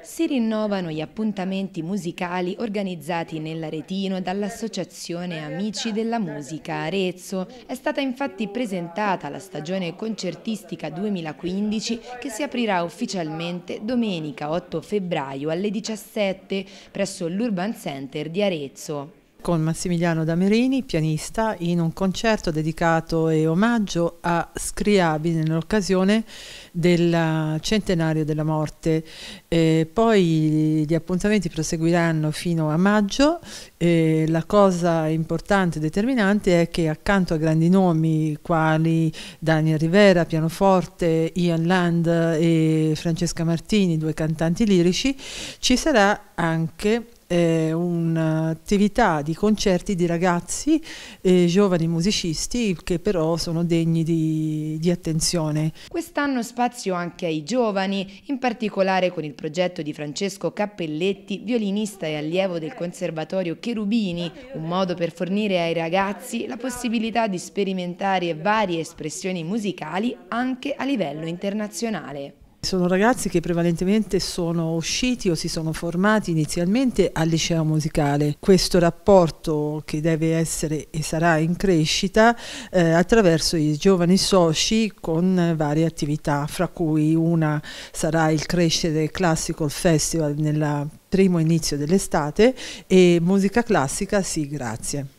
Si rinnovano gli appuntamenti musicali organizzati nell'Aretino dall'Associazione Amici della Musica Arezzo. È stata infatti presentata la stagione concertistica 2015 che si aprirà ufficialmente domenica 8 febbraio alle 17 presso l'Urban Center di Arezzo con Massimiliano Damerini, pianista, in un concerto dedicato e omaggio a Scriabi nell'occasione del centenario della morte. Eh, poi gli appuntamenti proseguiranno fino a maggio. Eh, la cosa importante e determinante è che accanto a grandi nomi quali Daniel Rivera, pianoforte, Ian Land e Francesca Martini, due cantanti lirici, ci sarà anche eh, un'attività di concerti di ragazzi, eh, giovani musicisti che però sono degni di, di attenzione. Quest'anno spazio anche ai giovani, in particolare con il progetto di Francesco Cappelletti, violinista e allievo del Conservatorio Cherubini, un modo per fornire ai ragazzi la possibilità di sperimentare varie espressioni musicali anche a livello internazionale. Sono ragazzi che prevalentemente sono usciti o si sono formati inizialmente al liceo musicale. Questo rapporto che deve essere e sarà in crescita eh, attraverso i giovani soci con varie attività, fra cui una sarà il Crescere Classical Festival nel primo inizio dell'estate e musica classica, sì, grazie.